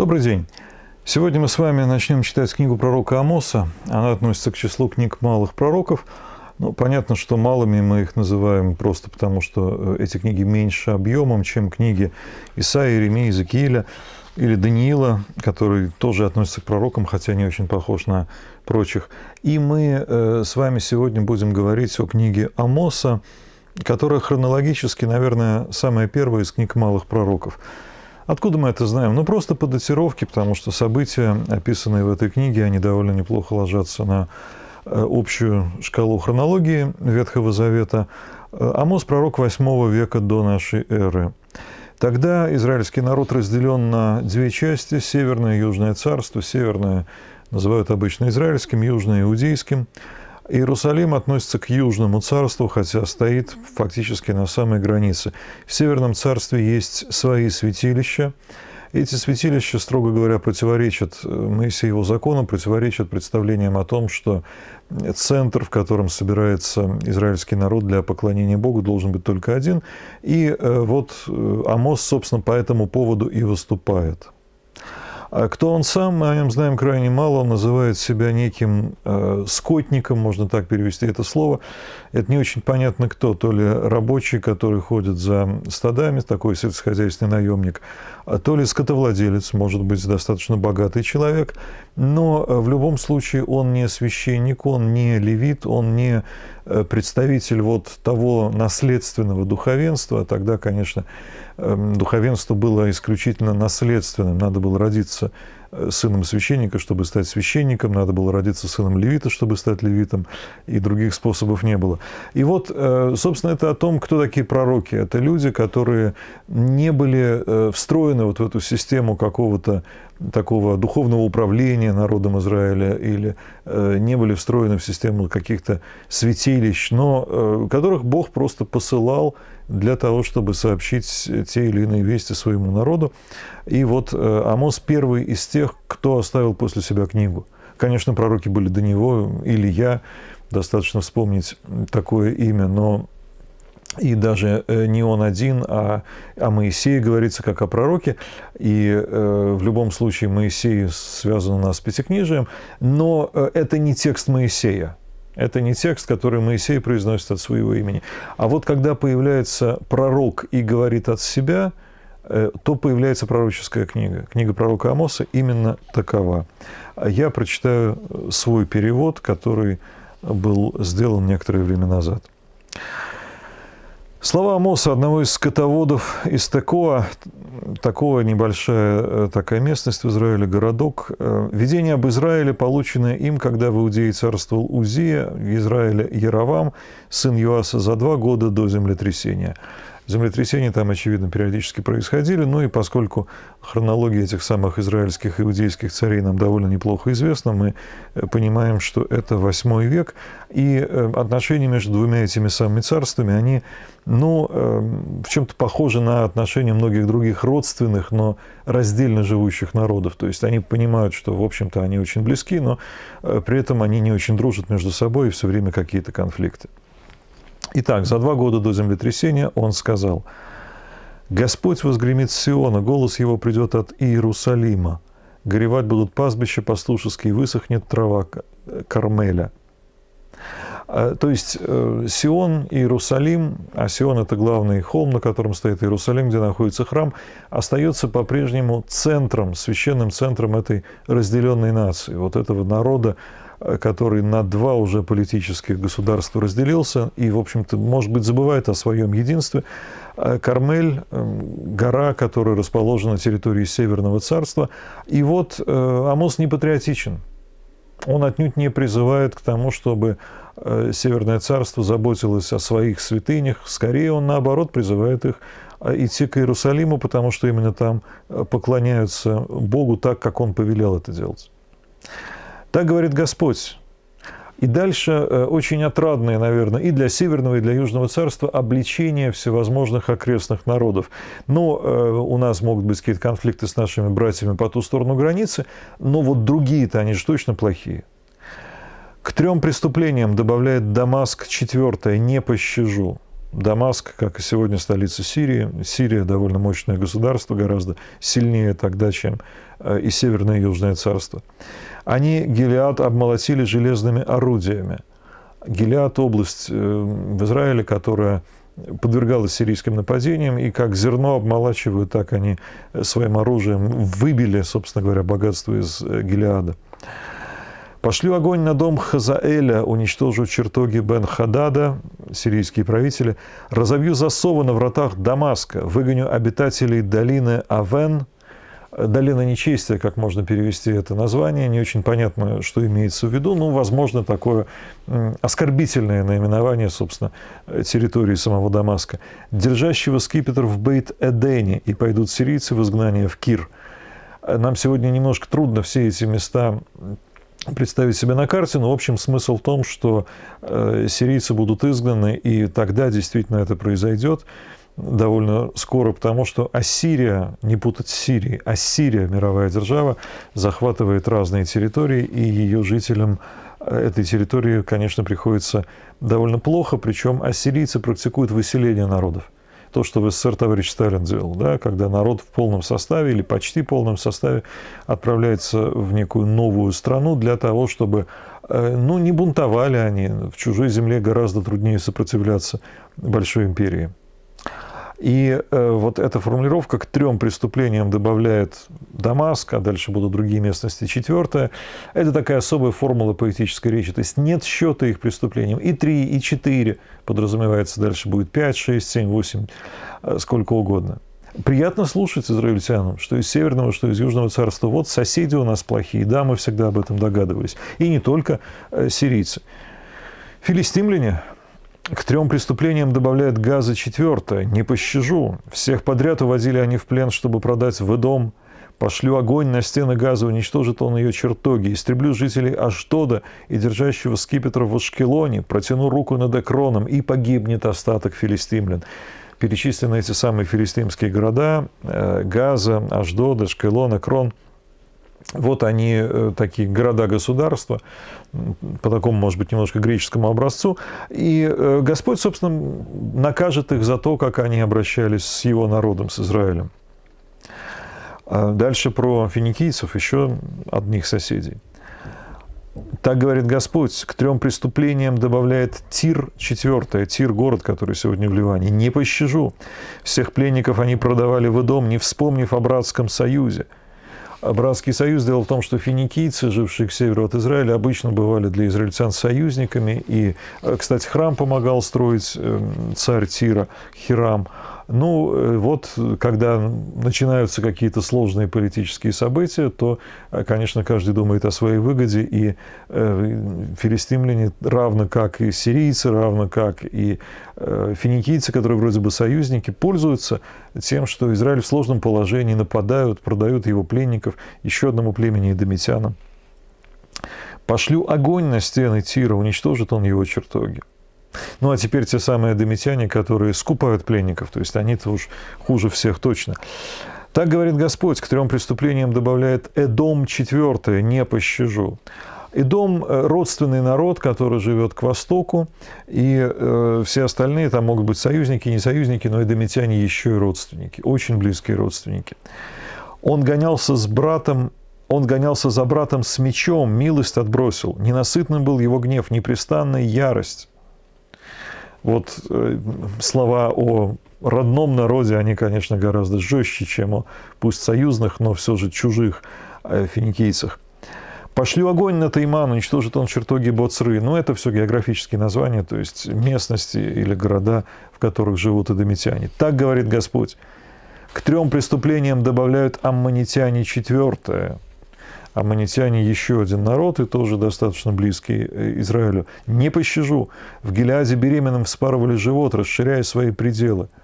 Добрый день. Сегодня мы с вами начнем читать книгу пророка Амоса. Она относится к числу книг малых пророков. Ну, понятно, что малыми мы их называем просто потому, что э, эти книги меньше объемом, чем книги Исаии, Иеремии, Иезекииля или Даниила, который тоже относится к пророкам, хотя не очень похож на прочих. И мы э, с вами сегодня будем говорить о книге Амоса, которая хронологически, наверное, самая первая из книг малых пророков. Откуда мы это знаем? Ну, просто по датировке, потому что события, описанные в этой книге, они довольно неплохо ложатся на э, общую шкалу хронологии Ветхого Завета. Э, Амос – пророк 8 века до нашей эры. Тогда израильский народ разделен на две части – Северное и Южное царство. Северное называют обычно израильским, Южное – иудейским – Иерусалим относится к Южному царству, хотя стоит фактически на самой границе. В Северном царстве есть свои святилища. Эти святилища, строго говоря, противоречат э, Моисееву закону, противоречат представлениям о том, что центр, в котором собирается израильский народ для поклонения Богу, должен быть только один. И э, вот э, Амос, собственно, по этому поводу и выступает. А кто он сам, мы о нем знаем крайне мало. Он называет себя неким э, скотником, можно так перевести это слово. Это не очень понятно кто. То ли рабочий, который ходит за стадами, такой сельскохозяйственный наемник, а то ли скотовладелец, может быть, достаточно богатый человек. Но э, в любом случае он не священник, он не левит, он не э, представитель вот того наследственного духовенства. А тогда, конечно, Эм, духовенство было исключительно наследственным, надо было родиться сыном священника, чтобы стать священником, надо было родиться сыном левита, чтобы стать левитом, и других способов не было. И вот, э, собственно, это о том, кто такие пророки. Это люди, которые не были э, встроены вот в эту систему какого-то такого духовного управления народом Израиля или э, не были встроены в систему каких-то святилищ, но которых Бог просто посылал для того, чтобы сообщить те или иные вести своему народу. И вот Амос первый из тех, тех, кто оставил после себя книгу. Конечно, пророки были до него, или я, достаточно вспомнить такое имя, но и даже э, не он один, а о а Моисее говорится как о пророке, и э, в любом случае Моисей связан у нас с Пятикнижием, но э, это не текст Моисея, это не текст, который Моисей произносит от своего имени. А вот когда появляется пророк и говорит от себя – Э, то появляется пророческая книга. Книга пророка Амоса именно такова. Я прочитаю э, свой перевод, который был сделан некоторое время назад. Слова Амоса, одного из скотоводов из Такоа, такого небольшая э, такая местность в Израиле, городок. Видение об Израиле, полученное им, когда в Иудее царствовал Узия, в Израиле Яровам, сын Юаса, за два года до землетрясения – Землетрясения там, очевидно, периодически происходили. Ну и поскольку хронология этих самых израильских и иудейских царей нам довольно неплохо известна, мы э, понимаем, что это восьмой век. И э, отношения между двумя этими самыми царствами, они ну, эм, в чем-то похожи на отношения многих других родственных, но раздельно живущих народов. То есть они понимают, что, в общем-то, они очень близки, но э, при этом они не очень дружат между собой и все время какие-то конфликты. Итак, за два года до землетрясения он сказал, «Господь возгремит с Сиона, голос его придет от Иерусалима. Горевать будут пастбища пастушеские, высохнет трава э, Кармеля». А, то есть э, Сион, Иерусалим, а Сион – это главный холм, на котором стоит Иерусалим, где находится храм, остается по-прежнему центром, священным центром этой разделенной нации, вот этого народа, Э, который на два уже политических государства разделился и, в общем-то, может быть, забывает о своем единстве. Э, Кармель эм, – гора, которая расположена на территории Северного царства. И вот э, Амос не патриотичен. Он отнюдь не призывает к тому, чтобы Северное царство заботилось о своих святынях. Скорее, он, наоборот, призывает их идти к Иерусалиму, потому что именно там поклоняются Богу так, как он повелел это делать. Так говорит Господь. И дальше э, очень отрадное, наверное, и для Северного, и для Южного царства обличение всевозможных окрестных народов. Но э, у нас могут быть какие-то конфликты с нашими братьями по ту сторону границы, но вот другие-то, они же точно плохие. К трем преступлениям добавляет Дамаск четвертое «не пощажу». Дамаск, как и сегодня столица Сирии, Сирия довольно мощное государство, гораздо сильнее тогда, чем э, и Северное и Южное царство. Они Гелиад обмолотили железными орудиями. Гелиад – область э, в Израиле, которая подвергалась сирийским нападениям, и как зерно обмолачивают, так они своим оружием выбили, собственно говоря, богатство из э, Гелиада. Пошлю огонь на дом Хазаэля, уничтожу чертоги Бен-Хадада, сирийские правители, разобью засовы на вратах Дамаска, выгоню обитателей долины Авен, долина нечестия, как можно перевести это название, не очень понятно, что имеется в виду, но, ну, возможно, такое оскорбительное наименование, собственно, территории самого Дамаска, держащего скипетр в Бейт-Эдене, и пойдут сирийцы в изгнание в Кир. Нам сегодня немножко трудно все эти места представить себе на карте, но в общем смысл в том, что э, сирийцы будут изгнаны, и тогда действительно это произойдет довольно скоро, потому что Ассирия, не путать с Сирией, Ассирия, мировая держава, захватывает разные территории, и ее жителям э, этой территории, конечно, приходится довольно плохо, причем ассирийцы практикуют выселение народов то, что в СССР товарищ Сталин делал, да, когда народ в полном составе или почти полном составе отправляется в некую новую страну для того, чтобы э, ну, не бунтовали они, в чужой земле гораздо труднее сопротивляться большой империи. И э, вот эта формулировка к трем преступлениям добавляет Дамаск, а дальше будут другие местности. Четвертое – это такая особая формула поэтической речи. То есть нет счета их преступлениям. И три, и четыре подразумевается дальше будет пять, шесть, семь, восемь, э, сколько угодно. Приятно слушать израильтянам, что из Северного, что из Южного царства. Вот соседи у нас плохие. Да, мы всегда об этом догадывались. И не только э, сирийцы. Филистимляне к трем преступлениям добавляет газа четвертое. Не пощажу. Всех подряд увозили они в плен, чтобы продать в дом. Пошлю огонь на стены газа, уничтожит он ее чертоги. Истреблю жителей Ашдода и держащего скипетра в Ашкелоне. Протяну руку над Экроном, и погибнет остаток филистимлян перечислены эти самые филистимские города э, – Газа, Ашдода, Шкелон, Крон – вот они, э, такие города-государства, по такому, может быть, немножко греческому образцу. И э, Господь, собственно, накажет их за то, как они обращались с его народом, с Израилем. А дальше про финикийцев, еще одних соседей. Так говорит Господь, к трем преступлениям добавляет Тир, четвертое, Тир, город, который сегодня в Ливане. «Не пощажу. Всех пленников они продавали в дом, не вспомнив о братском союзе. Братский союз. Дело в том, что финикийцы, жившие к северу от Израиля, обычно бывали для израильтян союзниками. И, э, кстати, храм помогал строить эм, царь Тира, Хирам. Ну, э, вот, когда начинаются какие-то сложные политические события, то, э, конечно, каждый думает о своей выгоде, и э, филистимляне, равно как и сирийцы, равно как и финикийцы, которые вроде бы союзники, пользуются тем, что Израиль в сложном положении, нападают, продают его пленников еще одному племени Эдомитянам. «Пошлю огонь на стены Тира, уничтожит он его чертоги». Ну, а теперь те самые домитяне, которые скупают пленников, то есть они-то уж хуже всех точно. Так говорит Господь, к трем преступлениям добавляет «эдом четвертое, не пощажу». Эдом э, родственный народ, который живет к востоку, и э, все остальные там могут быть союзники, не союзники, но идомитяне еще и родственники, очень близкие родственники. Он гонялся с братом, он гонялся за братом с мечом, милость отбросил, ненасытным был его гнев, непрестанная ярость вот э, слова о родном народе, они, конечно, гораздо жестче, чем о пусть союзных, но все же чужих э, финикийцах. Пошли огонь на Тайман, уничтожит он чертоги Боцры». Но ну, это все географические названия, то есть местности или города, в которых живут эдомитяне. Так говорит Господь. К трем преступлениям добавляют аммонитяне четвертое – аммонитяне еще один народ, и тоже достаточно близкий э, Израилю. Не пощажу. В Гелиаде беременным вспарывали живот, расширяя свои пределы –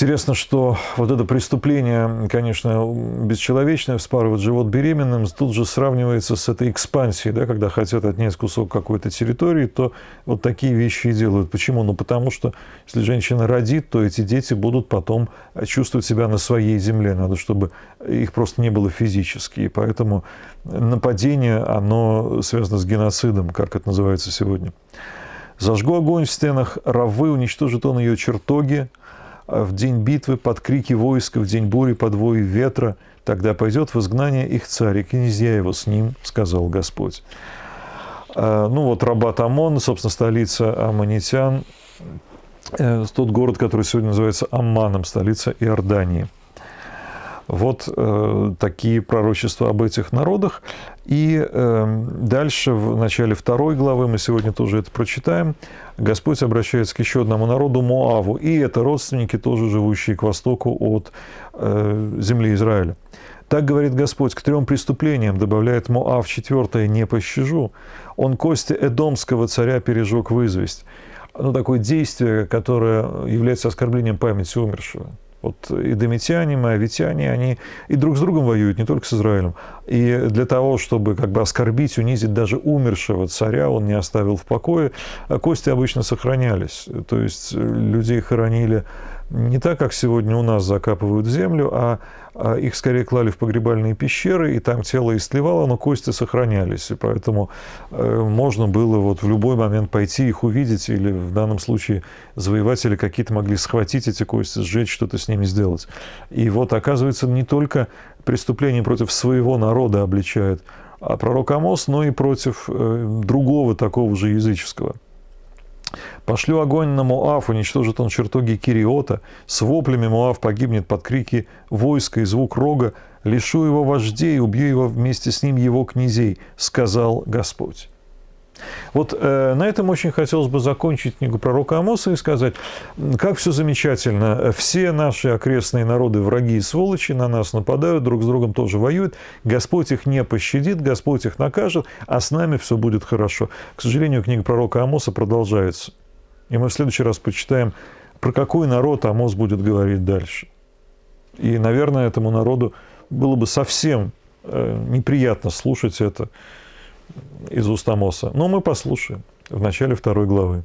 Интересно, что вот это преступление, конечно, бесчеловечное, вспарывать живот беременным, тут же сравнивается с этой экспансией, да, когда хотят отнять кусок какой-то территории, то вот такие вещи и делают. Почему? Ну, потому что если женщина родит, то эти дети будут потом чувствовать себя на своей земле. Надо, чтобы их просто не было физически. И поэтому нападение, оно связано с геноцидом, как это называется сегодня. «Зажгу огонь в стенах Раввы, уничтожит он ее чертоги, а в день битвы под крики войска, в день бури под вой ветра, тогда пойдет в изгнание их царь, и князья его с ним, сказал Господь. А, ну вот Рабат Амон, собственно, столица Аммонитян, э, тот город, который сегодня называется Амманом, столица Иордании – вот э, такие пророчества об этих народах. И э, дальше, в начале второй главы, мы сегодня тоже это прочитаем, Господь обращается к еще одному народу, Моаву. И это родственники, тоже живущие к востоку от э, земли Израиля. Так говорит Господь, к трем преступлениям, добавляет Моав четвертое, не пощажу. Он кости Эдомского царя пережег в известь. Ну, такое действие, которое является оскорблением памяти умершего. Вот и домитяне, моавитяне, они и друг с другом воюют, не только с Израилем. И для того, чтобы как бы оскорбить, унизить даже умершего царя, он не оставил в покое. А кости обычно сохранялись. То есть э, людей хоронили не так, как сегодня у нас закапывают землю, а, а их скорее клали в погребальные пещеры, и там тело истлевало, но кости сохранялись. И поэтому э, можно было вот в любой момент пойти их увидеть, или в данном случае завоеватели какие-то могли схватить эти кости, сжечь, что-то с ними сделать. И вот оказывается, не только преступление против своего народа обличает а пророк Амос, но и против э, другого такого же языческого – Пошлю огонь на Моав, уничтожит он чертоги Кириота. С воплями Моав погибнет под крики войска и звук рога. Лишу его вождей, убью его вместе с ним его князей, сказал Господь. Вот э, на этом очень хотелось бы закончить книгу пророка Амоса и сказать, как все замечательно. Все наши окрестные народы враги и сволочи, на нас нападают, друг с другом тоже воюют. Господь их не пощадит, Господь их накажет, а с нами все будет хорошо. К сожалению, книга пророка Амоса продолжается. И мы в следующий раз почитаем, про какой народ Амос будет говорить дальше. И, наверное, этому народу было бы совсем э, неприятно слушать это из уст Амоса. Но мы послушаем в начале второй главы.